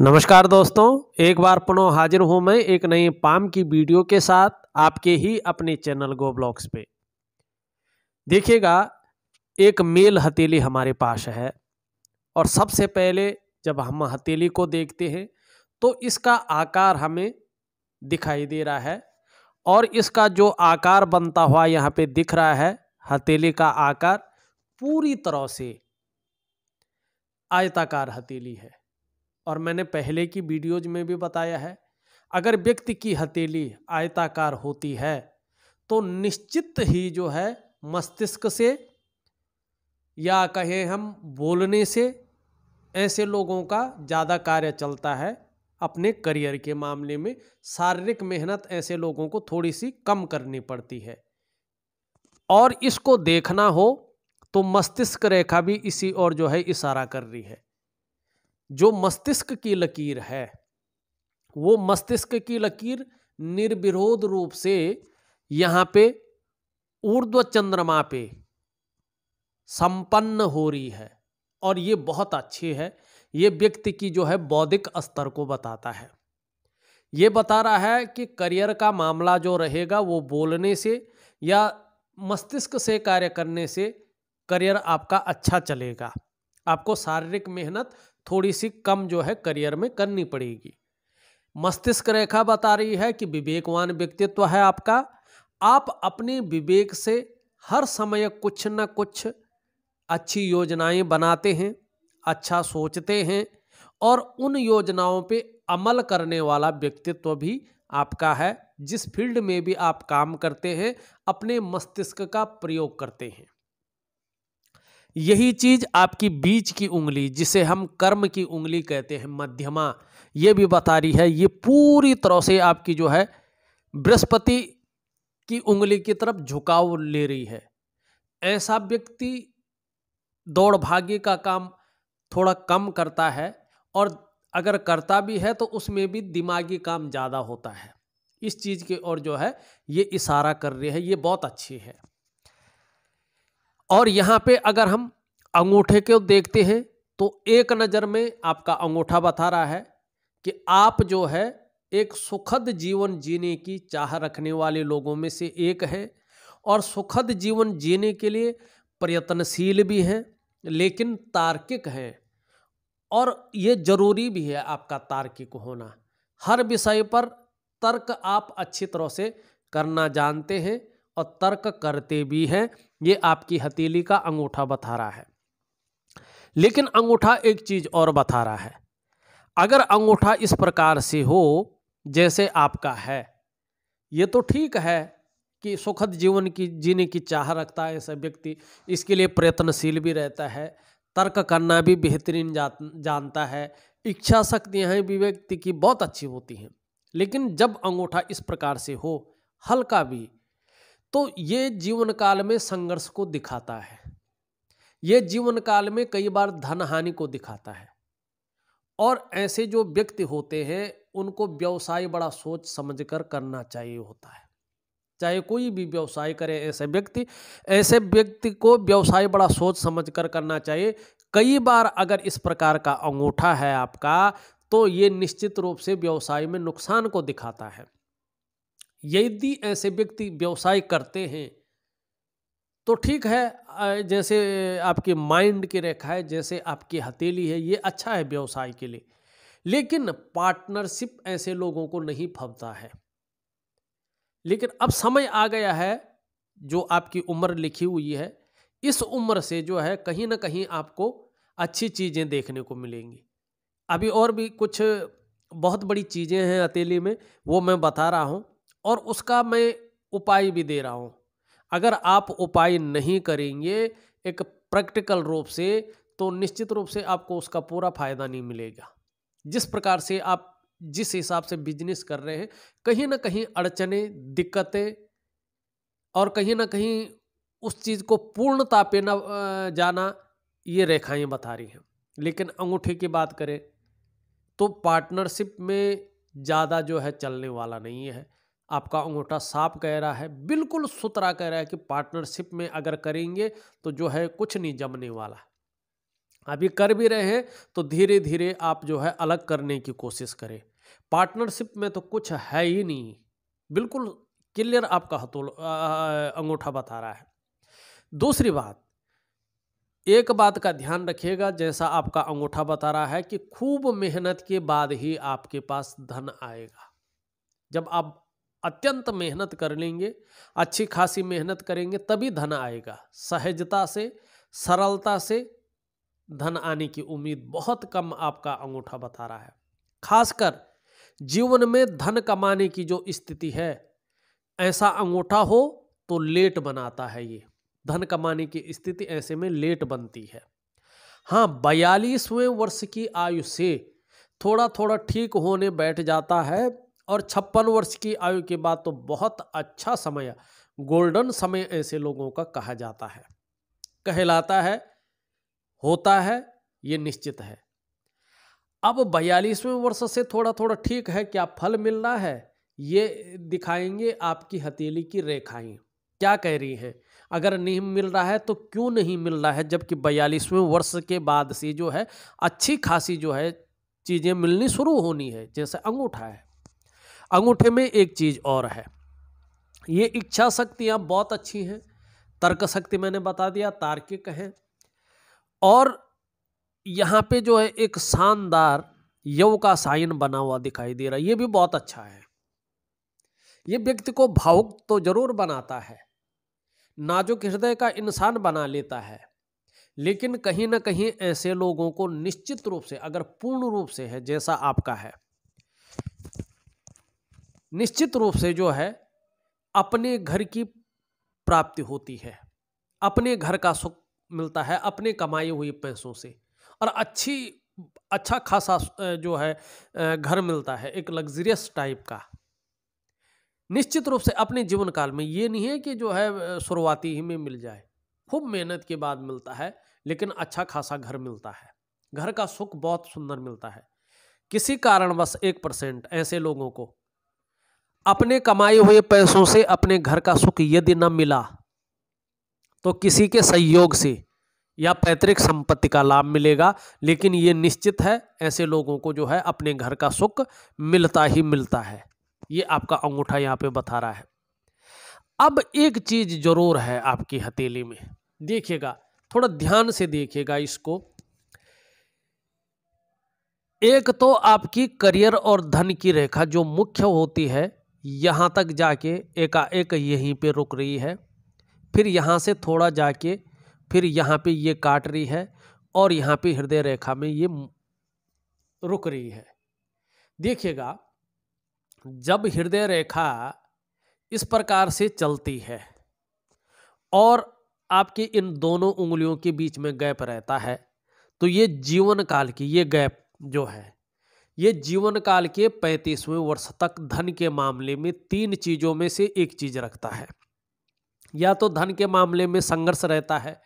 नमस्कार दोस्तों एक बार पुनः हाजिर हूं मैं एक नई पाम की वीडियो के साथ आपके ही अपने चैनल गो ब्लॉग्स पे देखिएगा एक मेल हथेली हमारे पास है और सबसे पहले जब हम हथेली को देखते हैं तो इसका आकार हमें दिखाई दे रहा है और इसका जो आकार बनता हुआ यहाँ पे दिख रहा है हथेली का आकार पूरी तरह से आयताकार हथेली है और मैंने पहले की वीडियोज में भी बताया है अगर व्यक्ति की हथेली आयताकार होती है तो निश्चित ही जो है मस्तिष्क से या कहें हम बोलने से ऐसे लोगों का ज़्यादा कार्य चलता है अपने करियर के मामले में शारीरिक मेहनत ऐसे लोगों को थोड़ी सी कम करनी पड़ती है और इसको देखना हो तो मस्तिष्क रेखा भी इसी और जो है इशारा कर रही है जो मस्तिष्क की लकीर है वो मस्तिष्क की लकीर निर्विरोध रूप से यहाँ पे ऊर्ध्व चंद्रमा पे संपन्न हो रही है और ये बहुत अच्छी है ये व्यक्ति की जो है बौद्धिक स्तर को बताता है ये बता रहा है कि करियर का मामला जो रहेगा वो बोलने से या मस्तिष्क से कार्य करने से करियर आपका अच्छा चलेगा आपको शारीरिक मेहनत थोड़ी सी कम जो है करियर में करनी पड़ेगी मस्तिष्क रेखा बता रही है कि विवेकवान व्यक्तित्व है आपका आप अपने विवेक से हर समय कुछ न कुछ अच्छी योजनाएं बनाते हैं अच्छा सोचते हैं और उन योजनाओं पे अमल करने वाला व्यक्तित्व भी आपका है जिस फील्ड में भी आप काम करते हैं अपने मस्तिष्क का प्रयोग करते हैं यही चीज़ आपकी बीच की उंगली जिसे हम कर्म की उंगली कहते हैं मध्यमा ये भी बता रही है ये पूरी तरह से आपकी जो है बृहस्पति की उंगली की तरफ झुकाव ले रही है ऐसा व्यक्ति दौड़ भागी का काम थोड़ा कम करता है और अगर करता भी है तो उसमें भी दिमागी काम ज़्यादा होता है इस चीज़ की ओर जो है ये इशारा कर रही है ये बहुत अच्छी है और यहाँ पे अगर हम अंगूठे को देखते हैं तो एक नज़र में आपका अंगूठा बता रहा है कि आप जो है एक सुखद जीवन जीने की चाह रखने वाले लोगों में से एक है और सुखद जीवन जीने के लिए प्रयत्नशील भी हैं लेकिन तार्किक हैं और ये जरूरी भी है आपका तार्किक होना हर विषय पर तर्क आप अच्छी तरह से करना जानते हैं और तर्क करते भी हैं ये आपकी हथेली का अंगूठा बता रहा है लेकिन अंगूठा एक चीज़ और बता रहा है अगर अंगूठा इस प्रकार से हो जैसे आपका है ये तो ठीक है कि सुखद जीवन की जीने की चाह रखता है ऐसा व्यक्ति इसके लिए प्रयत्नशील भी रहता है तर्क करना भी बेहतरीन जानता है इच्छा शक्तियाँ हैं व्यक्ति की बहुत अच्छी होती हैं लेकिन जब अंगूठा इस प्रकार से हो हल्का भी तो ये जीवन काल में संघर्ष को दिखाता है ये जीवन काल में कई बार धन हानि को दिखाता है और ऐसे जो व्यक्ति होते हैं उनको व्यवसाय बड़ा सोच समझकर करना चाहिए होता है चाहे कोई भी व्यवसाय करे ऐसे व्यक्ति ऐसे व्यक्ति को व्यवसाय बड़ा सोच समझ कर करना चाहिए कई बार अगर इस प्रकार का अंगूठा है आपका तो ये निश्चित रूप से व्यवसाय में नुकसान को दिखाता है यदि ऐसे व्यक्ति व्यवसाय करते हैं तो ठीक है जैसे आपके माइंड की रेखा है जैसे आपकी हथेली है ये अच्छा है व्यवसाय के लिए लेकिन पार्टनरशिप ऐसे लोगों को नहीं फबता है लेकिन अब समय आ गया है जो आपकी उम्र लिखी हुई है इस उम्र से जो है कहीं ना कहीं आपको अच्छी चीज़ें देखने को मिलेंगी अभी और भी कुछ बहुत बड़ी चीज़ें हैं हथेली में वो मैं बता रहा हूँ और उसका मैं उपाय भी दे रहा हूँ अगर आप उपाय नहीं करेंगे एक प्रैक्टिकल रूप से तो निश्चित रूप से आपको उसका पूरा फायदा नहीं मिलेगा जिस प्रकार से आप जिस हिसाब से बिजनेस कर रहे हैं कहीं ना कहीं अड़चने दिक्कतें और कहीं ना कहीं उस चीज़ को पूर्णता पे न जाना ये रेखाएं बता रही हैं लेकिन अंगूठे की बात करें तो पार्टनरशिप में ज़्यादा जो है चलने वाला नहीं है आपका अंगूठा साफ कह रहा है बिल्कुल सुतरा कह रहा है कि पार्टनरशिप में अगर करेंगे तो जो है कुछ नहीं जमने वाला अभी कर भी रहे हैं तो धीरे धीरे आप जो है अलग करने की कोशिश करें पार्टनरशिप में तो कुछ है ही नहीं बिल्कुल क्लियर आपका हतोल अंगूठा बता रहा है दूसरी बात एक बात का ध्यान रखिएगा जैसा आपका अंगूठा बता रहा है कि खूब मेहनत के बाद ही आपके पास धन आएगा जब आप अत्यंत मेहनत कर लेंगे अच्छी खासी मेहनत करेंगे तभी धन आएगा सहजता से सरलता से धन आने की उम्मीद बहुत कम आपका अंगूठा बता रहा है खासकर जीवन में धन कमाने की जो स्थिति है ऐसा अंगूठा हो तो लेट बनाता है ये धन कमाने की स्थिति ऐसे में लेट बनती है हाँ बयालीसवें वर्ष की आयु से थोड़ा थोड़ा ठीक होने बैठ जाता है और छप्पन वर्ष की आयु के बाद तो बहुत अच्छा समय गोल्डन समय ऐसे लोगों का कहा जाता है कहलाता है होता है ये निश्चित है अब बयालीसवें वर्ष से थोड़ा थोड़ा ठीक है क्या फल मिल रहा है ये दिखाएंगे आपकी हथेली की रेखाएं क्या कह रही हैं अगर नहीं मिल रहा है तो क्यों नहीं मिल रहा है जबकि बयालीसवें वर्ष के बाद से जो है अच्छी खासी जो है चीज़ें मिलनी शुरू होनी है जैसे अंगूठा है अंगूठे में एक चीज़ और है ये इच्छा शक्तियां बहुत अच्छी हैं तर्क शक्ति मैंने बता दिया तार्किक है और यहाँ पे जो है एक शानदार यव का साइन बना हुआ दिखाई दे रहा है ये भी बहुत अच्छा है ये व्यक्ति को भावुक तो जरूर बनाता है नाजुक हृदय का इंसान बना लेता है लेकिन कहीं ना कहीं ऐसे लोगों को निश्चित रूप से अगर पूर्ण रूप से है जैसा आपका है निश्चित रूप से जो है अपने घर की प्राप्ति होती है अपने घर का सुख मिलता है अपने कमाए हुए पैसों से और अच्छी अच्छा खासा जो है घर मिलता है एक लग्जरियस टाइप का निश्चित रूप से अपने जीवन काल में ये नहीं है कि जो है शुरुआती ही में मिल जाए खूब मेहनत के बाद मिलता है लेकिन अच्छा खासा घर मिलता है घर का सुख बहुत सुंदर मिलता है किसी कारणवश एक परसेंट ऐसे लोगों को अपने कमाए हुए पैसों से अपने घर का सुख यदि न मिला तो किसी के सहयोग से या पैतृक संपत्ति का लाभ मिलेगा लेकिन ये निश्चित है ऐसे लोगों को जो है अपने घर का सुख मिलता ही मिलता है ये आपका अंगूठा यहाँ पे बता रहा है अब एक चीज जरूर है आपकी हथेली में देखिएगा थोड़ा ध्यान से देखिएगा इसको एक तो आपकी करियर और धन की रेखा जो मुख्य होती है यहाँ तक जाके एकाएक यहीं पे रुक रही है फिर यहाँ से थोड़ा जाके फिर यहाँ पे ये काट रही है और यहाँ पे हृदय रेखा में ये रुक रही है देखिएगा जब हृदय रेखा इस प्रकार से चलती है और आपकी इन दोनों उंगलियों के बीच में गैप रहता है तो ये जीवन काल की ये गैप जो है ये जीवन काल के पैंतीसवें वर्ष तक धन के मामले में तीन चीज़ों में से एक चीज़ रखता है या तो धन के मामले में संघर्ष रहता है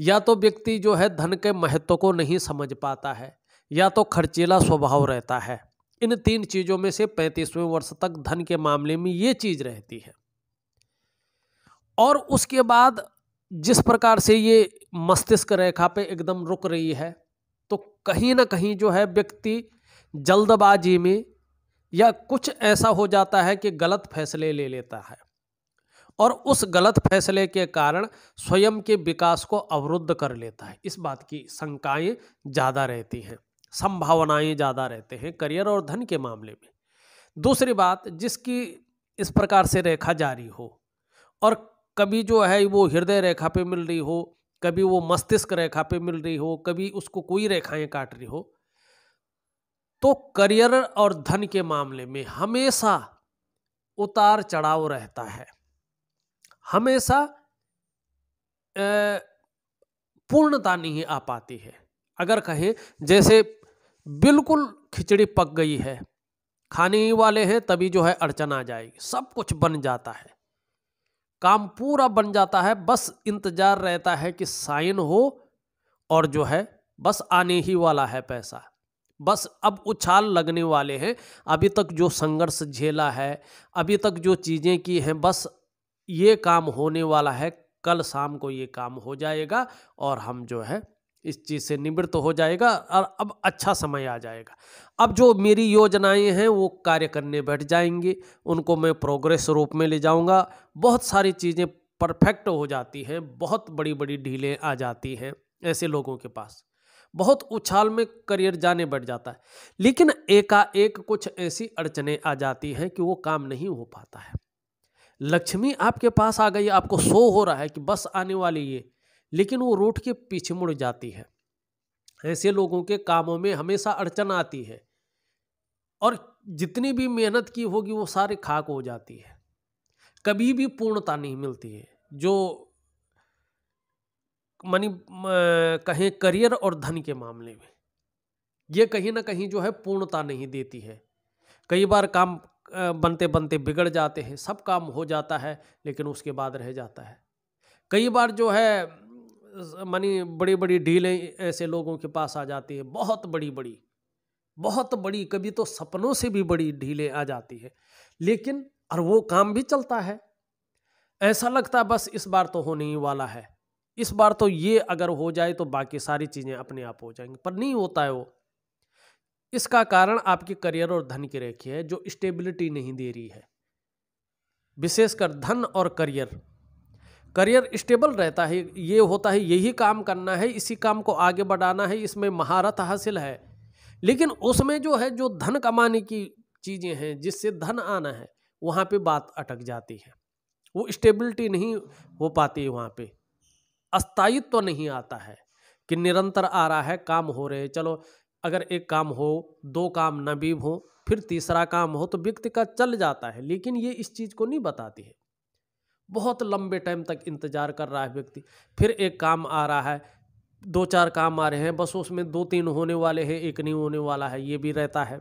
या तो व्यक्ति जो है धन के महत्व को नहीं समझ पाता है या तो खर्चीला स्वभाव रहता है इन तीन चीज़ों में से पैंतीसवें वर्ष तक धन के मामले में ये चीज़ रहती है और उसके बाद जिस प्रकार से ये मस्तिष्क रेखा पे एकदम रुक रही है तो कहीं ना कहीं जो है व्यक्ति जल्दबाजी में या कुछ ऐसा हो जाता है कि गलत फैसले ले लेता है और उस गलत फैसले के कारण स्वयं के विकास को अवरुद्ध कर लेता है इस बात की शंकाएँ ज़्यादा रहती हैं संभावनाएं ज़्यादा रहते हैं करियर और धन के मामले में दूसरी बात जिसकी इस प्रकार से रेखा जारी हो और कभी जो है वो हृदय रेखा पे मिल रही हो कभी वो मस्तिष्क रेखा पे मिल रही हो कभी उसको कोई रेखाएं काट रही हो तो करियर और धन के मामले में हमेशा उतार चढ़ाव रहता है हमेशा पूर्णता नहीं आ पाती है अगर कहें जैसे बिल्कुल खिचड़ी पक गई है खाने ही वाले हैं तभी जो है अड़चन आ जाएगी सब कुछ बन जाता है काम पूरा बन जाता है बस इंतजार रहता है कि साइन हो और जो है बस आने ही वाला है पैसा बस अब उछाल लगने वाले हैं अभी तक जो संघर्ष झेला है अभी तक जो चीज़ें की हैं बस ये काम होने वाला है कल शाम को ये काम हो जाएगा और हम जो है इस चीज़ से निवृत्त हो जाएगा और अब अच्छा समय आ जाएगा अब जो मेरी योजनाएं हैं वो कार्य करने बैठ जाएंगी उनको मैं प्रोग्रेस रूप में ले जाऊंगा बहुत सारी चीज़ें परफेक्ट हो जाती हैं बहुत बड़ी बड़ी ढीलें आ जाती हैं ऐसे लोगों के पास बहुत उछाल में करियर जाने बढ़ जाता है लेकिन एकाएक कुछ ऐसी अड़चने आ जाती हैं कि वो काम नहीं हो पाता है लक्ष्मी आपके पास आ गई आपको शो हो रहा है कि बस आने वाली ये लेकिन वो रूट के पीछे मुड़ जाती है ऐसे लोगों के कामों में हमेशा अड़चन आती है और जितनी भी मेहनत की होगी वो सारी खाक हो जाती है कभी भी पूर्णता नहीं मिलती है जो मनी कहें करियर और धन के मामले में ये कहीं ना कहीं जो है पूर्णता नहीं देती है कई बार काम बनते बनते बिगड़ जाते हैं सब काम हो जाता है लेकिन उसके बाद रह जाता है कई बार जो है मनी बड़ी बड़ी डीलें ऐसे लोगों के पास आ जाती है बहुत बड़ी बड़ी बहुत बड़ी कभी तो सपनों से भी बड़ी ढीलें आ जाती है लेकिन और वो काम भी चलता है ऐसा लगता है बस इस बार तो होने ही वाला है इस बार तो ये अगर हो जाए तो बाकी सारी चीज़ें अपने आप हो जाएंगी पर नहीं होता है वो इसका कारण आपके करियर और धन की रेखी है जो स्टेबिलिटी नहीं दे रही है विशेषकर धन और करियर करियर स्टेबल रहता है ये होता है यही काम करना है इसी काम को आगे बढ़ाना है इसमें महारत हासिल है लेकिन उसमें जो है जो धन कमाने की चीज़ें हैं जिससे धन आना है वहाँ पे बात अटक जाती है वो स्टेबिलिटी नहीं हो पाती है वहाँ पर अस्थायित्व तो नहीं आता है कि निरंतर आ रहा है काम हो रहे चलो अगर एक काम हो दो काम नबीब हो फिर तीसरा काम हो तो व्यक्ति का चल जाता है लेकिन ये इस चीज़ को नहीं बताती है बहुत लंबे टाइम तक इंतज़ार कर रहा है व्यक्ति फिर एक काम आ रहा है दो चार काम आ रहे हैं बस उसमें दो तीन होने वाले हैं एक नहीं होने वाला है ये भी रहता है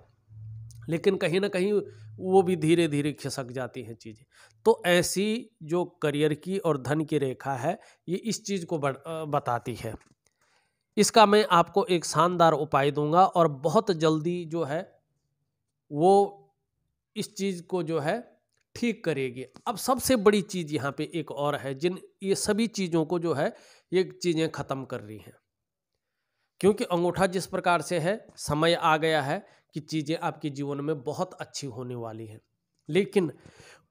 लेकिन कहीं ना कहीं वो भी धीरे धीरे खिसक जाती हैं चीज़ें तो ऐसी जो करियर की और धन की रेखा है ये इस चीज़ को बताती है इसका मैं आपको एक शानदार उपाय दूंगा और बहुत जल्दी जो है वो इस चीज़ को जो है ठीक करेगी अब सबसे बड़ी चीज़ यहाँ पे एक और है जिन ये सभी चीज़ों को जो है ये चीज़ें ख़त्म कर रही हैं क्योंकि अंगूठा जिस प्रकार से है समय आ गया है कि चीज़ें आपके जीवन में बहुत अच्छी होने वाली हैं लेकिन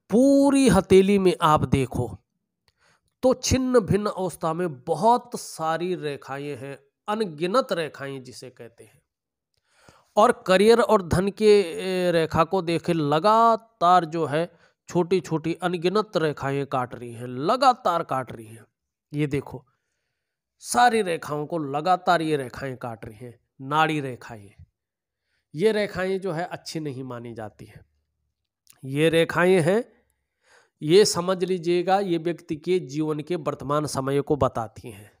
पूरी हथेली में आप देखो तो छिन्न भिन्न अवस्था में बहुत सारी रेखाएं हैं अनगिनत रेखाएं जिसे कहते हैं और करियर और धन के रेखा को देखे लगातार जो है छोटी छोटी अनगिनत रेखाएं काट रही हैं लगातार काट रही हैं ये देखो सारी रेखाओं को लगातार ये रेखाएं काट रही हैं नाड़ी रेखाएं ये रेखाएं जो है अच्छी नहीं मानी जाती हैं ये रेखाएं हैं ये समझ लीजिएगा ये व्यक्ति के जीवन के वर्तमान समय को बताती हैं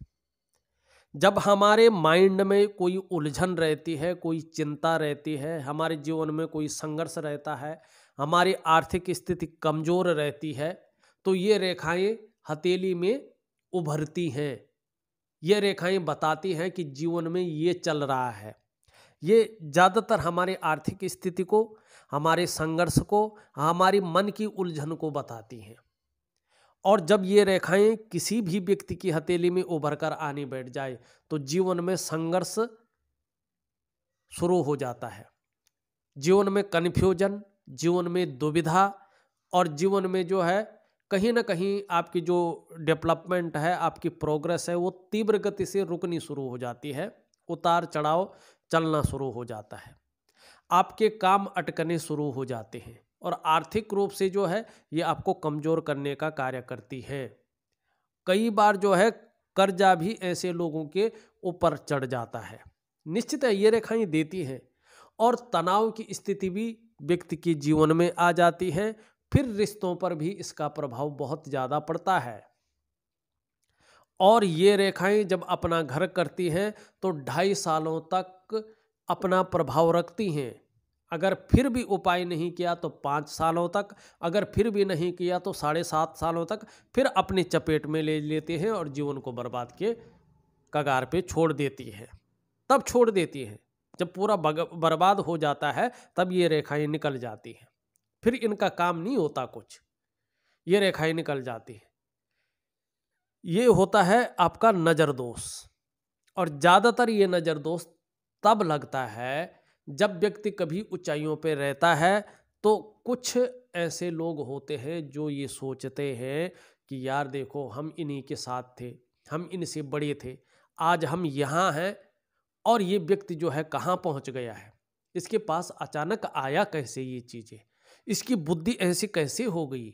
जब हमारे माइंड में कोई उलझन रहती है कोई चिंता रहती है हमारे जीवन में कोई संघर्ष रहता है हमारी आर्थिक स्थिति कमज़ोर रहती है तो ये रेखाएं हथेली में उभरती हैं ये रेखाएं बताती हैं कि जीवन में ये चल रहा है ये ज़्यादातर हमारे आर्थिक स्थिति को हमारे संघर्ष को हमारी मन की उलझन को बताती हैं और जब ये रेखाएं किसी भी व्यक्ति की हथेली में उभर कर आने बैठ जाए तो जीवन में संघर्ष शुरू हो जाता है जीवन में कन्फ्यूजन जीवन में दुविधा और जीवन में जो है कहीं ना कहीं आपकी जो डेवलपमेंट है आपकी प्रोग्रेस है वो तीव्र गति से रुकनी शुरू हो जाती है उतार चढ़ाव चलना शुरू हो जाता है आपके काम अटकने शुरू हो जाते हैं और आर्थिक रूप से जो है ये आपको कमज़ोर करने का कार्य करती है कई बार जो है कर्जा भी ऐसे लोगों के ऊपर चढ़ जाता है निश्चित है ये रेखाएं देती हैं और तनाव की स्थिति भी व्यक्ति के जीवन में आ जाती है फिर रिश्तों पर भी इसका प्रभाव बहुत ज़्यादा पड़ता है और ये रेखाएं जब अपना घर करती हैं तो ढाई सालों तक अपना प्रभाव रखती हैं अगर फिर भी उपाय नहीं किया तो पाँच सालों तक अगर फिर भी नहीं किया तो साढ़े सात सालों तक फिर अपनी चपेट में ले लेते हैं और जीवन को बर्बाद के कगार पे छोड़ देती है तब छोड़ देती है जब पूरा बर्बाद हो जाता है तब ये रेखाएं निकल जाती हैं फिर इनका काम नहीं होता कुछ ये रेखाएं निकल जाती हैं ये होता है आपका नज़र दोष और ज़्यादातर ये नज़र दोष तब लगता है जब व्यक्ति कभी ऊंचाइयों पर रहता है तो कुछ ऐसे लोग होते हैं जो ये सोचते हैं कि यार देखो हम इन्हीं के साथ थे हम इनसे बड़े थे आज हम यहाँ हैं और ये व्यक्ति जो है कहाँ पहुँच गया है इसके पास अचानक आया कैसे ये चीज़ें इसकी बुद्धि ऐसी कैसे हो गई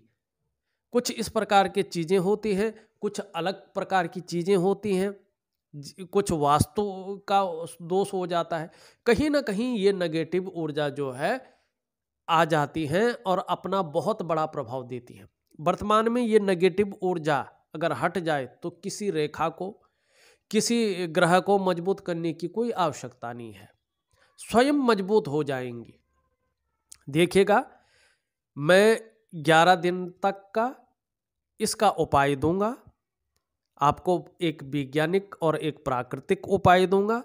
कुछ इस प्रकार के चीज़ें होती हैं कुछ अलग प्रकार की चीज़ें होती हैं कुछ वास्तु का दोष हो जाता है कहीं ना कहीं ये नेगेटिव ऊर्जा जो है आ जाती हैं और अपना बहुत बड़ा प्रभाव देती हैं वर्तमान में ये नेगेटिव ऊर्जा अगर हट जाए तो किसी रेखा को किसी ग्रह को मजबूत करने की कोई आवश्यकता नहीं है स्वयं मजबूत हो जाएंगी देखिएगा मैं ग्यारह दिन तक का इसका उपाय दूंगा आपको एक वैज्ञानिक और एक प्राकृतिक उपाय दूंगा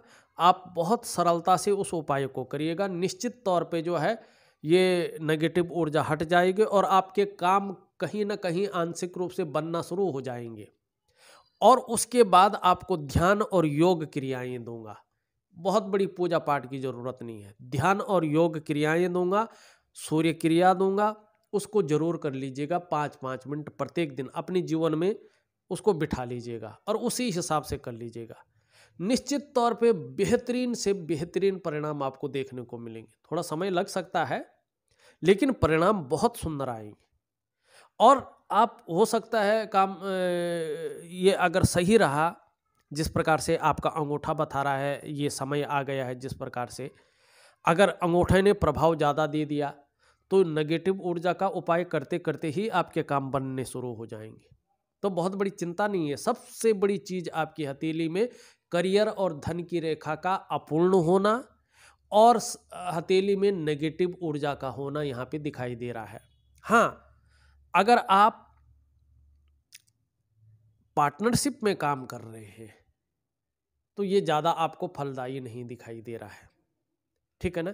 आप बहुत सरलता से उस उपाय को करिएगा निश्चित तौर पे जो है ये नेगेटिव ऊर्जा हट जाएगी और आपके काम कहीं ना कहीं आंशिक रूप से बनना शुरू हो जाएंगे और उसके बाद आपको ध्यान और योग क्रियाएं दूंगा बहुत बड़ी पूजा पाठ की ज़रूरत नहीं है ध्यान और योग क्रियाएं दूंगा सूर्य क्रिया दूंगा उसको जरूर कर लीजिएगा पाँच पाँच मिनट प्रत्येक दिन अपने जीवन में उसको बिठा लीजिएगा और उसी हिसाब से कर लीजिएगा निश्चित तौर पे बेहतरीन से बेहतरीन परिणाम आपको देखने को मिलेंगे थोड़ा समय लग सकता है लेकिन परिणाम बहुत सुंदर आएंगे और आप हो सकता है काम ये अगर सही रहा जिस प्रकार से आपका अंगूठा बता रहा है ये समय आ गया है जिस प्रकार से अगर अंगूठे ने प्रभाव ज़्यादा दे दिया तो नेगेटिव ऊर्जा का उपाय करते करते ही आपके काम बनने शुरू हो जाएंगे तो बहुत बड़ी चिंता नहीं है सबसे बड़ी चीज़ आपकी हथेली में करियर और धन की रेखा का अपूर्ण होना और हथेली में नेगेटिव ऊर्जा का होना यहाँ पे दिखाई दे रहा है हाँ अगर आप पार्टनरशिप में काम कर रहे हैं तो ये ज़्यादा आपको फलदायी नहीं दिखाई दे रहा है ठीक है ना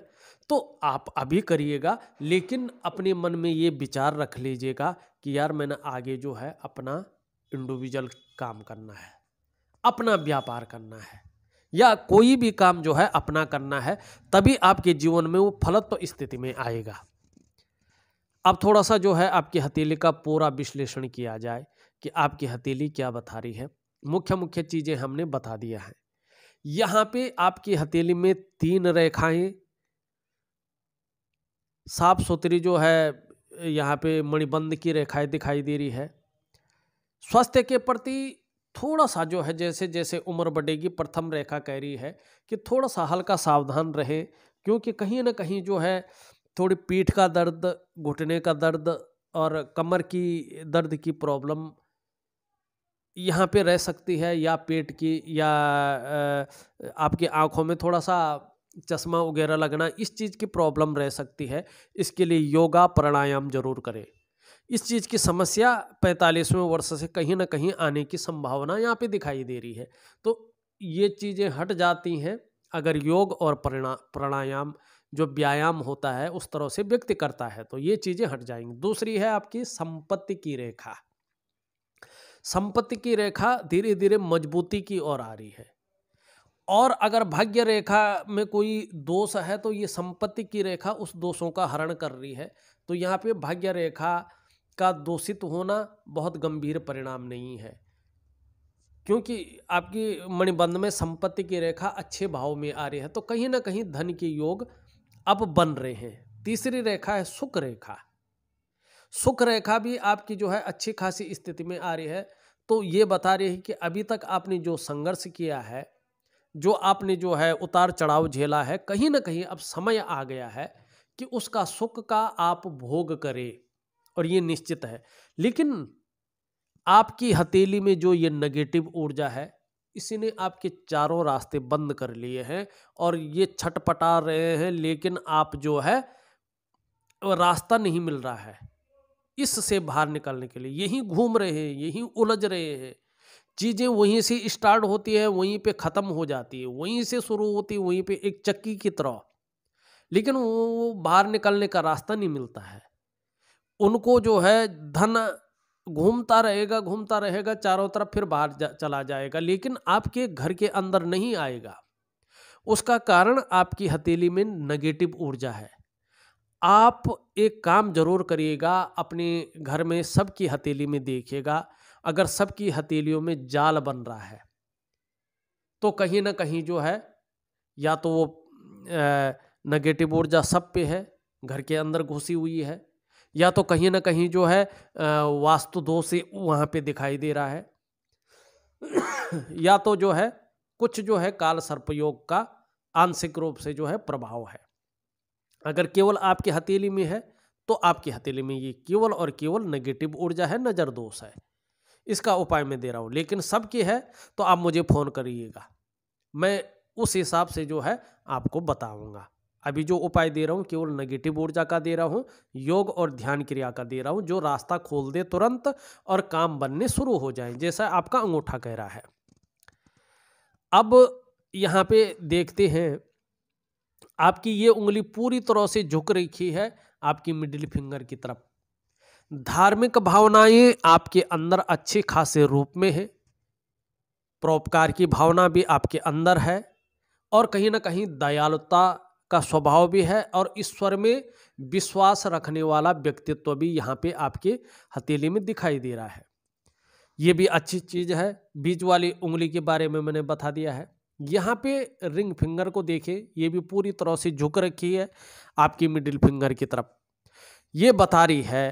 तो आप अभी करिएगा लेकिन अपने मन में ये विचार रख लीजिएगा कि यार मैंने आगे जो है अपना इंडिविजुअल काम करना है अपना व्यापार करना है या कोई भी काम जो है अपना करना है तभी आपके जीवन में वो फलत्व तो स्थिति में आएगा अब थोड़ा सा जो है आपकी हथेली का पूरा विश्लेषण किया जाए कि आपकी हथेली क्या बता रही है मुख्य मुख्य चीज़ें हमने बता दिया है यहाँ पे आपकी हथेली में तीन रेखाएं साफ सुथरी जो है यहाँ पे मणिबंध की रेखाएं दिखाई दे रही है स्वास्थ्य के प्रति थोड़ा सा जो है जैसे जैसे उम्र बढ़ेगी प्रथम रेखा कह रही है कि थोड़ा सा हल्का सावधान रहे क्योंकि कहीं ना कहीं जो है थोड़ी पीठ का दर्द घुटने का दर्द और कमर की दर्द की प्रॉब्लम यहाँ पे रह सकती है या पेट की या आपकी आँखों में थोड़ा सा चश्मा वगैरह लगना इस चीज़ की प्रॉब्लम रह सकती है इसके लिए योगा प्राणायाम जरूर करें इस चीज़ की समस्या पैंतालीसवें वर्ष से कहीं ना कहीं आने की संभावना यहाँ पे दिखाई दे रही है तो ये चीज़ें हट जाती हैं अगर योग और प्रणा प्राणायाम जो व्यायाम होता है उस तरह से व्यक्ति करता है तो ये चीज़ें हट जाएंगी दूसरी है आपकी संपत्ति की रेखा संपत्ति की रेखा धीरे धीरे मजबूती की ओर आ रही है और अगर भाग्य रेखा में कोई दोष है तो ये संपत्ति की रेखा उस दोषों का हरण कर रही है तो यहाँ पे भाग्य रेखा का दूषित होना बहुत गंभीर परिणाम नहीं है क्योंकि आपकी मणिबंध में संपत्ति की रेखा अच्छे भाव में आ रही है तो कहीं ना कहीं धन के योग अब बन रहे हैं तीसरी रेखा है सुख रेखा सुख रेखा भी आपकी जो है अच्छी खासी स्थिति में आ रही है तो ये बता रही है कि अभी तक आपने जो संघर्ष किया है जो आपने जो है उतार चढ़ाव झेला है कहीं ना कहीं अब समय आ गया है कि उसका सुख का आप भोग करें और ये निश्चित है लेकिन आपकी हथेली में जो ये नेगेटिव ऊर्जा है इसी ने आपके चारों रास्ते बंद कर लिए हैं और ये छटपटा रहे हैं लेकिन आप जो है रास्ता नहीं मिल रहा है इससे बाहर निकलने के लिए यहीं घूम रहे हैं यहीं उलझ रहे हैं चीज़ें वहीं से स्टार्ट होती है वहीं पे ख़त्म हो जाती है वहीं से शुरू होती है वहीं पे एक चक्की की तरह लेकिन वो बाहर निकलने का रास्ता नहीं मिलता है उनको जो है धन घूमता रहेगा घूमता रहेगा चारों तरफ फिर बाहर जा, चला जाएगा लेकिन आपके घर के अंदर नहीं आएगा उसका कारण आपकी हथेली में नेगेटिव ऊर्जा है आप एक काम जरूर करिएगा अपने घर में सबकी हथेली में देखिएगा अगर सबकी हथेलियों में जाल बन रहा है तो कहीं ना कहीं जो है या तो वो नेगेटिव ऊर्जा सब पे है घर के अंदर घुसी हुई है या तो कहीं ना कहीं जो है वास्तु दो से वहाँ पे दिखाई दे रहा है या तो जो है कुछ जो है काल सर्पयोग का आंशिक रूप से जो है प्रभाव है अगर केवल आपकी हथेली में है तो आपकी हथेली में ये केवल और केवल नेगेटिव ऊर्जा है नज़र दोष है इसका उपाय मैं दे रहा हूँ लेकिन सबकी है तो आप मुझे फ़ोन करिएगा मैं उस हिसाब से जो है आपको बताऊँगा अभी जो उपाय दे रहा हूँ केवल नेगेटिव ऊर्जा का दे रहा हूँ योग और ध्यान क्रिया का दे रहा हूँ जो रास्ता खोल दे तुरंत और काम बनने शुरू हो जाए जैसा आपका अंगूठा कह रहा है अब यहाँ पे देखते हैं आपकी ये उंगली पूरी तरह से झुक रखी है आपकी मिडिल फिंगर की तरफ धार्मिक भावनाएं आपके अंदर अच्छे खासे रूप में है परोपकार की भावना भी आपके अंदर है और कहीं ना कहीं दयालुता का स्वभाव भी है और ईश्वर में विश्वास रखने वाला व्यक्तित्व भी यहाँ पे आपके हथेली में दिखाई दे रहा है ये भी अच्छी चीज़ है बीज वाली उंगली के बारे में मैंने बता दिया है यहाँ पे रिंग फिंगर को देखें ये भी पूरी तरह से झुक रखी है आपकी मिडिल फिंगर की तरफ ये बता रही है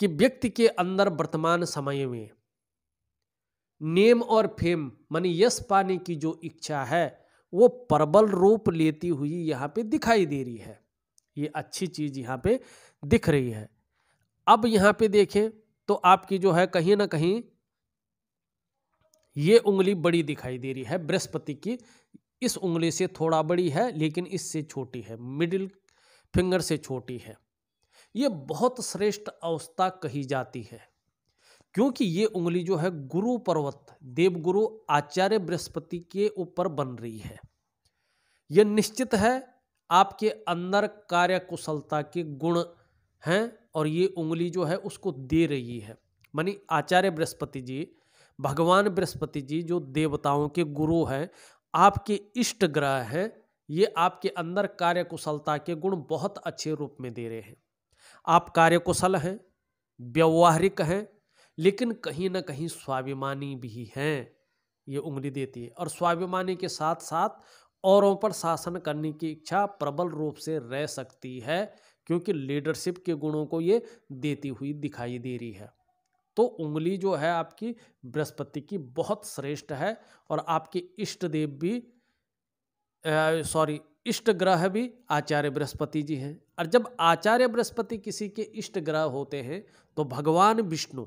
कि व्यक्ति के अंदर वर्तमान समय में नेम और फेम मानी यश पाने की जो इच्छा है वो प्रबल रूप लेती हुई यहाँ पे दिखाई दे रही है ये अच्छी चीज़ यहाँ पे दिख रही है अब यहाँ पे देखें तो आपकी जो है कहीं ना कहीं ये उंगली बड़ी दिखाई दे रही है बृहस्पति की इस उंगली से थोड़ा बड़ी है लेकिन इससे छोटी है मिडिल फिंगर से छोटी है ये बहुत श्रेष्ठ अवस्था कही जाती है क्योंकि ये उंगली जो है गुरु पर्वत देवगुरु आचार्य बृहस्पति के ऊपर बन रही है यह निश्चित है आपके अंदर कार्य कुशलता के गुण हैं और ये उंगली जो है उसको दे रही है मानी आचार्य बृहस्पति जी भगवान बृहस्पति जी जो देवताओं के गुरु हैं आपके इष्ट ग्रह हैं ये आपके अंदर कार्य कुशलता के गुण बहुत अच्छे रूप में दे रहे हैं आप कार्य कुशल हैं व्यवहारिक हैं लेकिन कहीं ना कहीं स्वाभिमानी भी हैं ये उंगली देती है और स्वाभिमानी के साथ साथ औरों पर शासन करने की इच्छा प्रबल रूप से रह सकती है क्योंकि लीडरशिप के गुणों को ये देती हुई दिखाई दे रही है तो उंगली जो है आपकी बृहस्पति की बहुत श्रेष्ठ है और आपके इष्ट देव भी सॉरी इष्ट ग्रह भी आचार्य बृहस्पति जी हैं और जब आचार्य बृहस्पति किसी के इष्ट ग्रह होते हैं तो भगवान विष्णु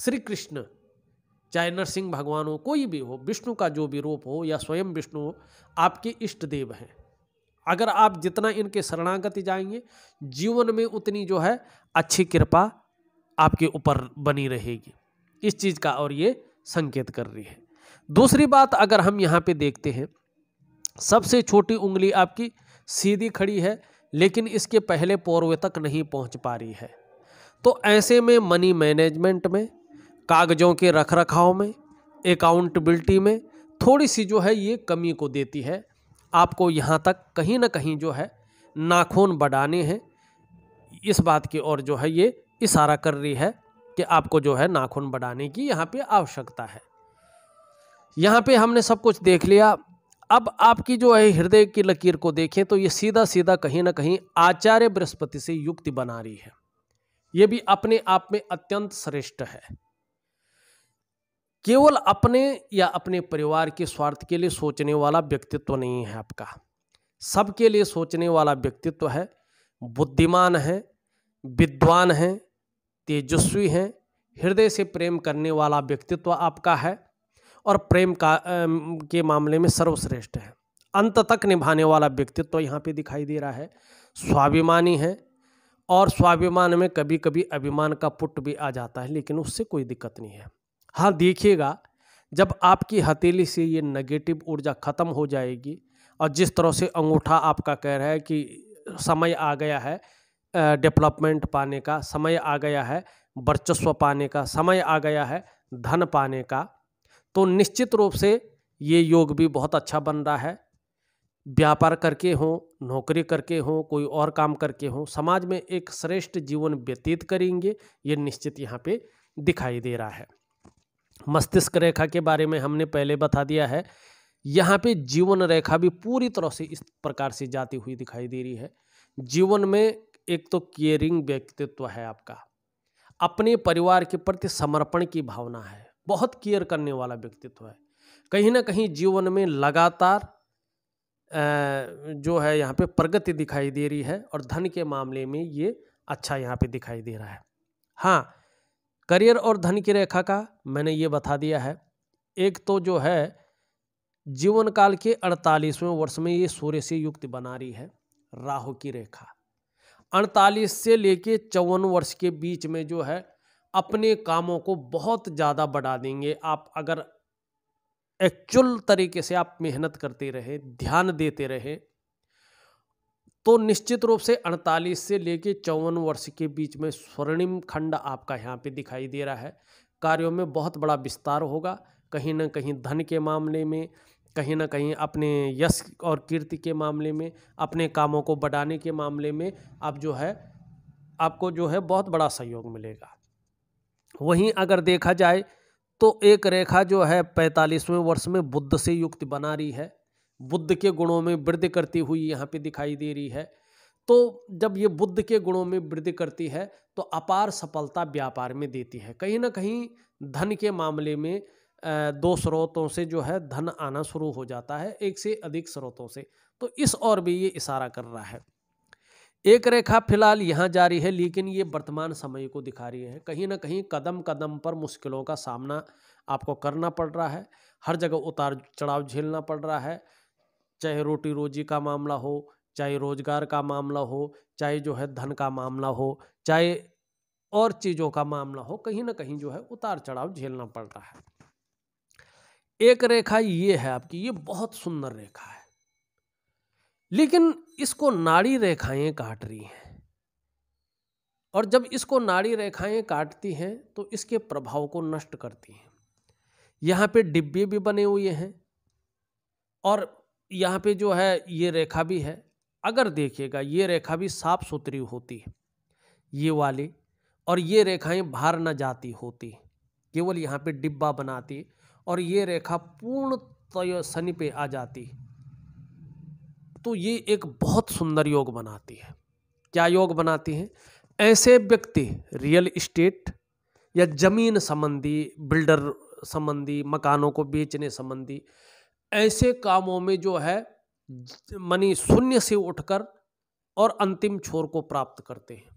श्री कृष्ण चाहे नरसिंह भगवान हो कोई भी हो विष्णु का जो भी रूप हो या स्वयं विष्णु हो आपके इष्ट देव हैं अगर आप जितना इनके शरणागति जाएंगे जीवन में उतनी जो है अच्छी कृपा आपके ऊपर बनी रहेगी इस चीज़ का और ये संकेत कर रही है दूसरी बात अगर हम यहाँ पे देखते हैं सबसे छोटी उंगली आपकी सीधी खड़ी है लेकिन इसके पहले पौरवे तक नहीं पहुँच पा रही है तो ऐसे में मनी मैनेजमेंट में कागज़ों के रख रखाव में एकाउंटबिल्टी में थोड़ी सी जो है ये कमी को देती है आपको यहाँ तक कहीं ना कहीं जो है नाखून बढ़ाने हैं इस बात की ओर जो है ये इशारा कर रही है कि आपको जो है नाखून बढ़ाने की यहाँ पे आवश्यकता है यहाँ पे हमने सब कुछ देख लिया अब आपकी जो है हृदय की लकीर को देखें तो ये सीधा सीधा कहीं ना कहीं आचार्य बृहस्पति से युक्ति बना रही है ये भी अपने आप में अत्यंत श्रेष्ठ है केवल अपने या अपने परिवार के स्वार्थ के लिए सोचने वाला व्यक्तित्व नहीं है आपका सबके लिए सोचने वाला व्यक्तित्व है बुद्धिमान है विद्वान है तेजस्वी हैं हृदय से प्रेम करने वाला व्यक्तित्व आपका है और प्रेम का के मामले में सर्वश्रेष्ठ है अंत तक निभाने वाला व्यक्तित्व यहाँ पे दिखाई दे रहा है स्वाभिमानी है और स्वाभिमान में कभी कभी अभिमान का पुट भी आ जाता है लेकिन उससे कोई दिक्कत नहीं है हाँ देखिएगा जब आपकी हथेली से ये नेगेटिव ऊर्जा ख़त्म हो जाएगी और जिस तरह से अंगूठा आपका कह रहा है कि समय आ गया है डेवलपमेंट पाने का समय आ गया है वर्चस्व पाने का समय आ गया है धन पाने का तो निश्चित रूप से ये योग भी बहुत अच्छा बन रहा है व्यापार करके हों नौकरी करके हों कोई और काम करके हों समाज में एक श्रेष्ठ जीवन व्यतीत करेंगे ये निश्चित यहाँ पे दिखाई दे रहा है मस्तिष्क रेखा के बारे में हमने पहले बता दिया है यहाँ पे जीवन रेखा भी पूरी तरह से इस प्रकार से जाती हुई दिखाई दे रही है जीवन में एक तो केयरिंग व्यक्तित्व है आपका अपने परिवार के प्रति समर्पण की भावना है बहुत केयर करने वाला व्यक्तित्व है कहीं ना कहीं जीवन में लगातार जो है यहाँ पे प्रगति दिखाई दे रही है और धन के मामले में ये अच्छा यहाँ पे दिखाई दे रहा है हाँ करियर और धन की रेखा का मैंने ये बता दिया है एक तो जो है जीवन काल के अड़तालीसवें वर्ष में ये सूर्य से युक्त बना रही है राहु की रेखा अड़तालीस से लेके चौवन वर्ष के बीच में जो है अपने कामों को बहुत ज़्यादा बढ़ा देंगे आप अगर एक्चुअल तरीके से आप मेहनत करते रहे ध्यान देते रहे तो निश्चित रूप से 48 से लेके चौवन वर्ष के बीच में स्वर्णिम खंड आपका यहाँ पे दिखाई दे रहा है कार्यों में बहुत बड़ा विस्तार होगा कहीं ना कहीं धन के मामले में कहीं ना कहीं अपने यश और कीर्ति के मामले में अपने कामों को बढ़ाने के मामले में आप जो है आपको जो है बहुत बड़ा सहयोग मिलेगा वहीं अगर देखा जाए तो एक रेखा जो है पैंतालीसवें वर्ष में बुद्ध से युक्त बना रही है बुद्ध के गुणों में वृद्धि करती हुई यहाँ पे दिखाई दे रही है तो जब ये बुद्ध के गुणों में वृद्धि करती है तो अपार सफलता व्यापार में देती है कहीं ना कहीं धन के मामले में दो स्रोतों से जो है धन आना शुरू हो जाता है एक से अधिक स्रोतों से तो इस और भी ये इशारा कर रहा है एक रेखा फिलहाल यहाँ जारी है लेकिन ये वर्तमान समय को दिखा रही है कहीं ना कहीं कदम कदम पर मुश्किलों का सामना आपको करना पड़ रहा है हर जगह उतार चढ़ाव झेलना पड़ रहा है चाहे रोटी रोजी का मामला हो चाहे रोजगार का मामला हो चाहे जो है धन का मामला हो चाहे और चीज़ों का मामला हो कहीं ना कहीं जो है उतार चढ़ाव झेलना पड़ रहा है एक रेखा ये है आपकी ये बहुत सुंदर रेखा है लेकिन इसको नाड़ी रेखाएं काट रही हैं और जब इसको नाड़ी रेखाएं काटती हैं तो इसके प्रभाव को नष्ट करती हैं यहाँ पे डिब्बे भी बने हुए हैं और यहाँ पे जो है ये रेखा भी है अगर देखिएगा ये रेखा भी साफ सुथरी होती है ये वाली और ये रेखाएं बाहर न जाती होती केवल यहाँ पे डिब्बा बनाती और ये रेखा पूर्ण तो पे आ जाती तो ये एक बहुत सुंदर योग बनाती है क्या योग बनाती है ऐसे व्यक्ति रियल इस्टेट या जमीन संबंधी बिल्डर संबंधी मकानों को बेचने संबंधी ऐसे कामों में जो है मनी शून्य से उठकर और अंतिम छोर को प्राप्त करते हैं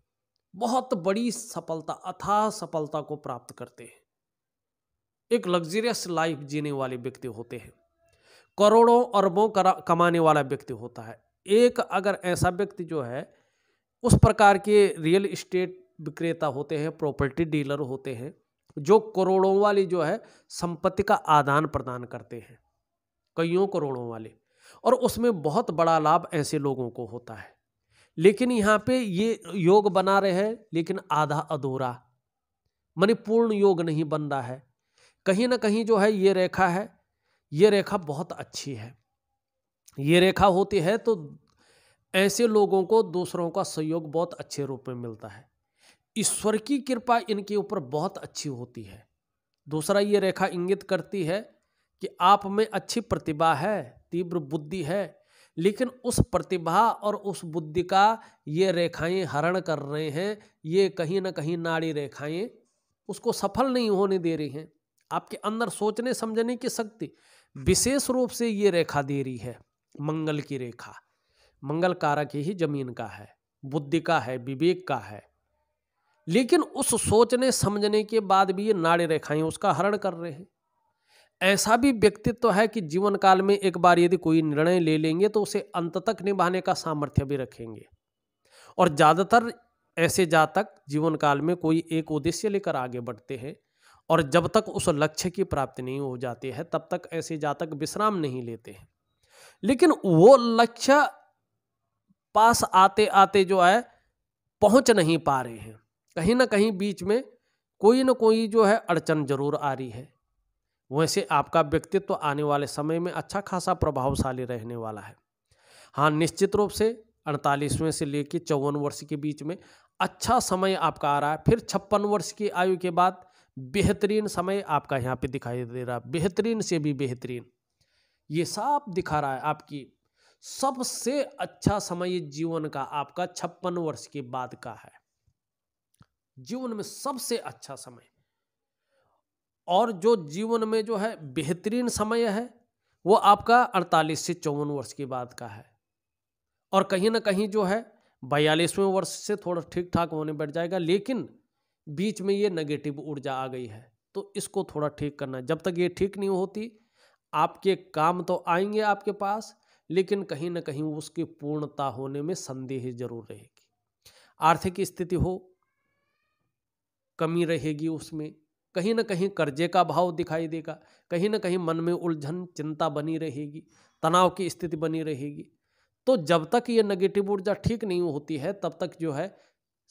बहुत बड़ी सफलता अथाह सफलता को प्राप्त करते हैं एक लग्जरियस लाइफ जीने वाले व्यक्ति होते हैं करोड़ों अरबों कमाने वाला व्यक्ति होता है एक अगर ऐसा व्यक्ति जो है उस प्रकार के रियल इस्टेट विक्रेता होते हैं प्रॉपर्टी डीलर होते हैं जो करोड़ों वाली जो है संपत्ति का आदान प्रदान करते हैं कईयों करोड़ों वाले और उसमें बहुत बड़ा लाभ ऐसे लोगों को होता है लेकिन यहाँ पे ये योग बना रहे हैं लेकिन आधा अधूरा मानी पूर्ण योग नहीं बन रहा है कहीं ना कहीं जो है ये रेखा है ये रेखा बहुत अच्छी है ये रेखा होती है तो ऐसे लोगों को दूसरों का सहयोग बहुत अच्छे रूप में मिलता है ईश्वर की कृपा इनके ऊपर बहुत अच्छी होती है दूसरा ये रेखा इंगित करती है कि आप में अच्छी प्रतिभा है तीव्र बुद्धि है लेकिन उस प्रतिभा और उस बुद्धि का ये रेखाएं हरण कर रहे हैं ये कहीं ना कहीं नाड़ी रेखाएं उसको सफल नहीं होने दे रही हैं आपके अंदर सोचने समझने की शक्ति विशेष रूप से ये रेखा दे रही है मंगल की रेखा मंगल कारक ही जमीन का है बुद्धि का है विवेक का है लेकिन उस सोचने समझने के बाद भी ये नाड़ी रेखाएं उसका हरण कर रहे हैं ऐसा भी व्यक्तित्व तो है कि जीवन काल में एक बार यदि कोई निर्णय ले लेंगे तो उसे अंत तक निभाने का सामर्थ्य भी रखेंगे और ज़्यादातर ऐसे जातक जीवन काल में कोई एक उद्देश्य लेकर आगे बढ़ते हैं और जब तक उस लक्ष्य की प्राप्ति नहीं हो जाती है तब तक ऐसे जातक विश्राम नहीं लेते हैं लेकिन वो लक्ष्य पास आते आते जो है पहुंच नहीं पा रहे हैं कहीं ना कहीं बीच में कोई ना कोई जो है अड़चन जरूर आ रही है वैसे आपका व्यक्तित्व आने वाले समय में अच्छा खासा प्रभावशाली रहने वाला है हाँ निश्चित रूप से अड़तालीसवें से लेकर चौवन वर्ष के बीच में अच्छा समय आपका आ रहा है फिर छप्पन वर्ष की आयु के बाद बेहतरीन समय आपका यहाँ पे दिखाई दे रहा है बेहतरीन से भी बेहतरीन ये साफ दिखा रहा है आपकी सबसे अच्छा समय जीवन का आपका छप्पन वर्ष के बाद का है जीवन में सबसे अच्छा समय और जो जीवन में जो है बेहतरीन समय है वो आपका 48 से चौवन वर्ष के बाद का है और कहीं ना कहीं जो है बयालीसवें वर्ष से थोड़ा ठीक ठाक होने बैठ जाएगा लेकिन बीच में ये नेगेटिव ऊर्जा आ गई है तो इसको थोड़ा ठीक करना है जब तक ये ठीक नहीं होती आपके काम तो आएंगे आपके पास लेकिन कहीं ना कहीं उसकी पूर्णता होने में संदेह जरूर रहेगी आर्थिक स्थिति हो कमी रहेगी उसमें कहीं ना कहीं कर्जे का भाव दिखाई देगा कहीं ना कहीं मन में उलझन चिंता बनी रहेगी तनाव की स्थिति बनी रहेगी तो जब तक ये नेगेटिव ऊर्जा ठीक नहीं होती है तब तक जो है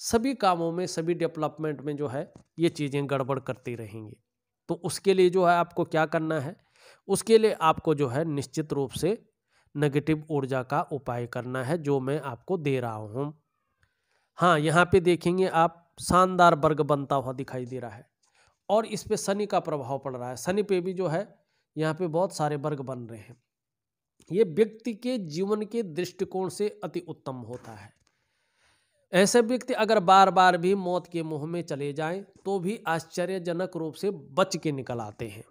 सभी कामों में सभी डेवलपमेंट में जो है ये चीज़ें गड़बड़ करती रहेंगी तो उसके लिए जो है आपको क्या करना है उसके लिए आपको जो है निश्चित रूप से नेगेटिव ऊर्जा का उपाय करना है जो मैं आपको दे रहा हूँ हाँ यहाँ पे देखेंगे आप शानदार वर्ग बनता हुआ दिखाई दे रहा है और इस पे शनि का प्रभाव पड़ रहा है शनि पे भी जो है यहाँ पे बहुत सारे वर्ग बन रहे हैं ये व्यक्ति के जीवन के दृष्टिकोण से अति उत्तम होता है ऐसे व्यक्ति अगर बार बार भी मौत के मुंह में चले जाएं तो भी आश्चर्यजनक रूप से बच के निकल आते हैं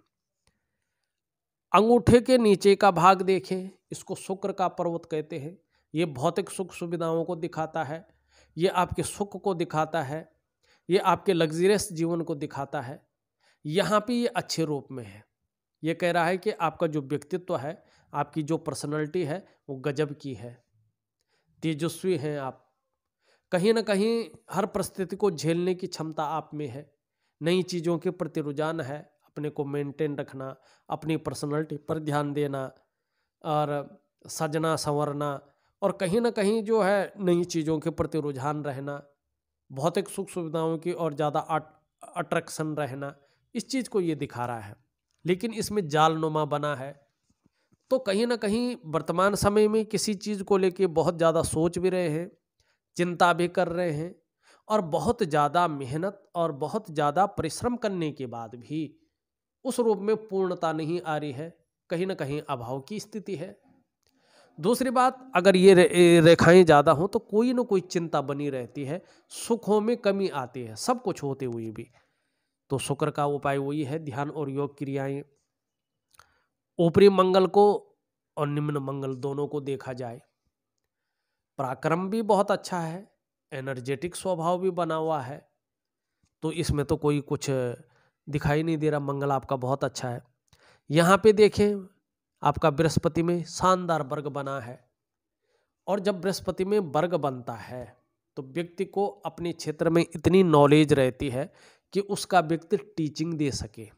अंगूठे के नीचे का भाग देखें इसको शुक्र का पर्वत कहते हैं ये भौतिक सुख सुविधाओं को दिखाता है ये आपके सुख को दिखाता है ये आपके लग्जरियस जीवन को दिखाता है यहाँ पे ये अच्छे रूप में है ये कह रहा है कि आपका जो व्यक्तित्व है आपकी जो पर्सनैलिटी है वो गजब की है तेजस्वी हैं आप कहीं ना कहीं हर परिस्थिति को झेलने की क्षमता आप में है नई चीज़ों के प्रति रुझान है अपने को मेंटेन रखना अपनी पर्सनैलिटी पर ध्यान देना और सजना संवरना और कहीं ना कहीं जो है नई चीज़ों के प्रति रुझान रहना भौतिक सुख सुविधाओं की और ज़्यादा अट्रैक्शन रहना इस चीज़ को ये दिखा रहा है लेकिन इसमें जालनुमा बना है तो कहीं ना कहीं वर्तमान समय में किसी चीज़ को लेके बहुत ज़्यादा सोच भी रहे हैं चिंता भी कर रहे हैं और बहुत ज़्यादा मेहनत और बहुत ज़्यादा परिश्रम करने के बाद भी उस रूप में पूर्णता नहीं आ रही है कहीं ना कहीं अभाव की स्थिति है दूसरी बात अगर ये रे, रेखाएं ज़्यादा हों तो कोई ना कोई चिंता बनी रहती है सुखों में कमी आती है सब कुछ होते हुए भी तो शुक्र का उपाय वही है ध्यान और योग क्रियाएं ऊपरी मंगल को और निम्न मंगल दोनों को देखा जाए पराक्रम भी बहुत अच्छा है एनर्जेटिक स्वभाव भी बना हुआ है तो इसमें तो कोई कुछ दिखाई नहीं दे रहा मंगल आपका बहुत अच्छा है यहाँ पे देखें आपका बृहस्पति में शानदार वर्ग बना है और जब बृहस्पति में वर्ग बनता है तो व्यक्ति को अपने क्षेत्र में इतनी नॉलेज रहती है कि उसका व्यक्ति टीचिंग दे सके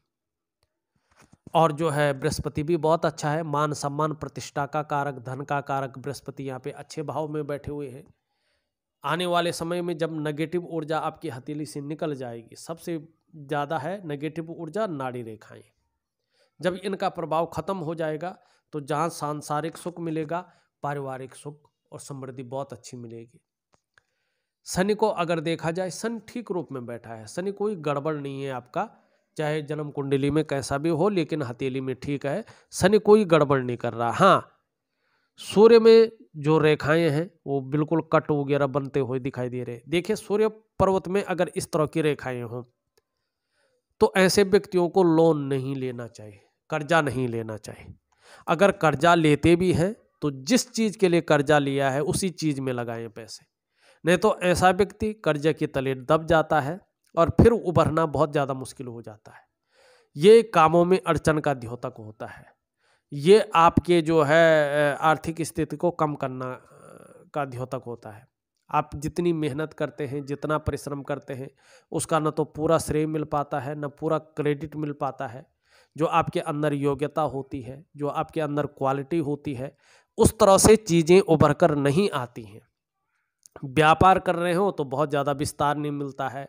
और जो है बृहस्पति भी बहुत अच्छा है मान सम्मान प्रतिष्ठा का कारक धन का कारक बृहस्पति यहाँ पे अच्छे भाव में बैठे हुए हैं आने वाले समय में जब नेगेटिव ऊर्जा आपकी हथेली से निकल जाएगी सबसे ज़्यादा है नेगेटिव ऊर्जा नाड़ी रेखाएं जब इनका प्रभाव खत्म हो जाएगा तो जहाँ सांसारिक सुख मिलेगा पारिवारिक सुख और समृद्धि बहुत अच्छी मिलेगी शनि को अगर देखा जाए शनि ठीक रूप में बैठा है शनि कोई गड़बड़ नहीं है आपका चाहे जन्म कुंडली में कैसा भी हो लेकिन हथेली में ठीक है शनि कोई गड़बड़ नहीं कर रहा हाँ सूर्य में जो रेखाएं हैं वो बिल्कुल कट वगैरह बनते हुए दिखाई दे रहे देखिए सूर्य पर्वत में अगर इस तरह की रेखाएं हों तो ऐसे व्यक्तियों को लोन नहीं लेना चाहिए कर्जा नहीं लेना चाहिए अगर कर्जा लेते भी हैं तो जिस चीज़ के लिए कर्जा लिया है उसी चीज़ में लगाएं पैसे नहीं तो ऐसा व्यक्ति कर्जे की तलेट दब जाता है और फिर उभरना बहुत ज़्यादा मुश्किल हो जाता है ये कामों में अड़चन का द्योतक होता है ये आपके जो है आर्थिक स्थिति को कम करना का द्योतक होता है आप जितनी मेहनत करते हैं जितना परिश्रम करते हैं उसका न तो पूरा श्रेय मिल पाता है न पूरा क्रेडिट मिल पाता है जो आपके अंदर योग्यता होती है जो आपके अंदर क्वालिटी होती है उस तरह से चीज़ें उभर कर नहीं आती हैं व्यापार कर रहे हो तो बहुत ज़्यादा विस्तार नहीं मिलता है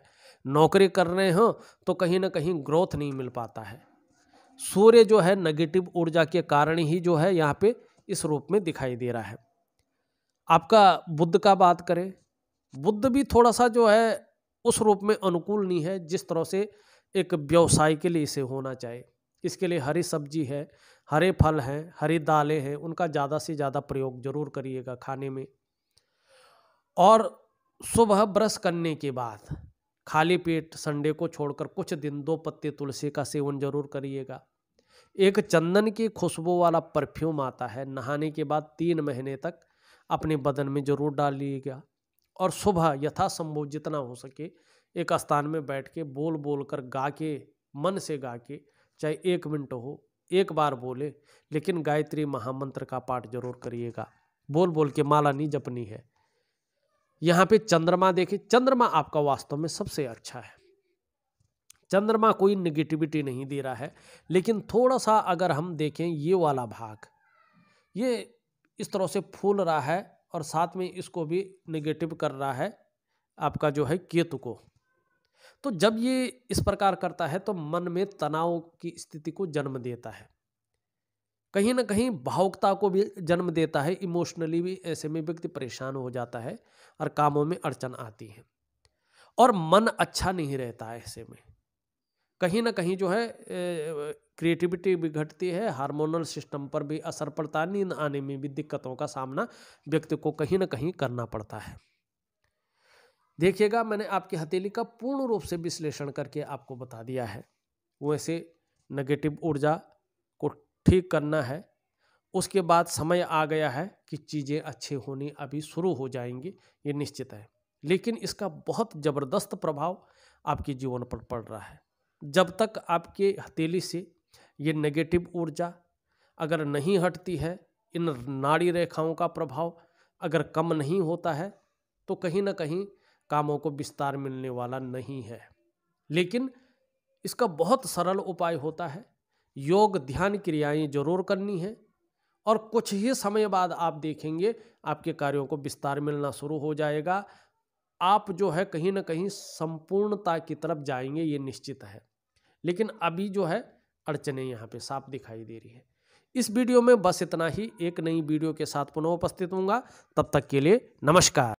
नौकरी कर रहे हो तो कहीं ना कहीं ग्रोथ नहीं मिल पाता है सूर्य जो है नेगेटिव ऊर्जा के कारण ही जो है यहाँ पे इस रूप में दिखाई दे रहा है आपका बुद्ध का बात करें बुद्ध भी थोड़ा सा जो है उस रूप में अनुकूल नहीं है जिस तरह से एक व्यवसाय के लिए इसे होना चाहिए इसके लिए हरी सब्जी है हरे फल हैं हरी दालें हैं उनका ज़्यादा से ज़्यादा प्रयोग जरूर करिएगा खाने में और सुबह ब्रश करने के बाद खाली पेट संडे को छोड़कर कुछ दिन दो पत्ते तुलसी का सेवन जरूर करिएगा एक चंदन की खुशबू वाला परफ्यूम आता है नहाने के बाद तीन महीने तक अपने बदन में जरूर डालिएगा और सुबह यथासंभव जितना हो सके एक स्थान में बैठ के बोल बोल कर गा के मन से गा के चाहे एक मिनट हो एक बार बोले लेकिन गायत्री महामंत्र का पाठ जरूर करिएगा बोल बोल के माला नहीं जपनी है यहाँ पे चंद्रमा देखे चंद्रमा आपका वास्तव में सबसे अच्छा है चंद्रमा कोई निगेटिविटी नहीं दे रहा है लेकिन थोड़ा सा अगर हम देखें ये वाला भाग ये इस तरह से फूल रहा है और साथ में इसको भी निगेटिव कर रहा है आपका जो है केतु को तो जब ये इस प्रकार करता है तो मन में तनाव की स्थिति को जन्म देता है कहीं ना कहीं भावुकता को भी जन्म देता है इमोशनली भी ऐसे में व्यक्ति परेशान हो जाता है और कामों में अड़चन आती है और मन अच्छा नहीं रहता है ऐसे में कहीं ना कहीं जो है क्रिएटिविटी भी घटती है हार्मोनल सिस्टम पर भी असर पड़ता है नींद आने में भी दिक्कतों का सामना व्यक्ति को कहीं ना कहीं करना पड़ता है देखिएगा मैंने आपकी हथेली का पूर्ण रूप से विश्लेषण करके आपको बता दिया है वैसे नेगेटिव ऊर्जा को ठीक करना है उसके बाद समय आ गया है कि चीज़ें अच्छे होनी अभी शुरू हो जाएंगी ये निश्चित है लेकिन इसका बहुत ज़बरदस्त प्रभाव आपके जीवन पर पड़ रहा है जब तक आपके हथेली से ये नेगेटिव ऊर्जा अगर नहीं हटती है इन नाड़ी रेखाओं का प्रभाव अगर कम नहीं होता है तो कहीं ना कहीं कामों को विस्तार मिलने वाला नहीं है लेकिन इसका बहुत सरल उपाय होता है योग ध्यान क्रियाएं जरूर करनी है और कुछ ही समय बाद आप देखेंगे आपके कार्यों को विस्तार मिलना शुरू हो जाएगा आप जो है कहीं ना कहीं संपूर्णता की तरफ जाएंगे ये निश्चित है लेकिन अभी जो है अड़चने यहाँ पे साफ दिखाई दे रही है इस वीडियो में बस इतना ही एक नई वीडियो के साथ पुनः उपस्थित होंगे तब तक के लिए नमस्कार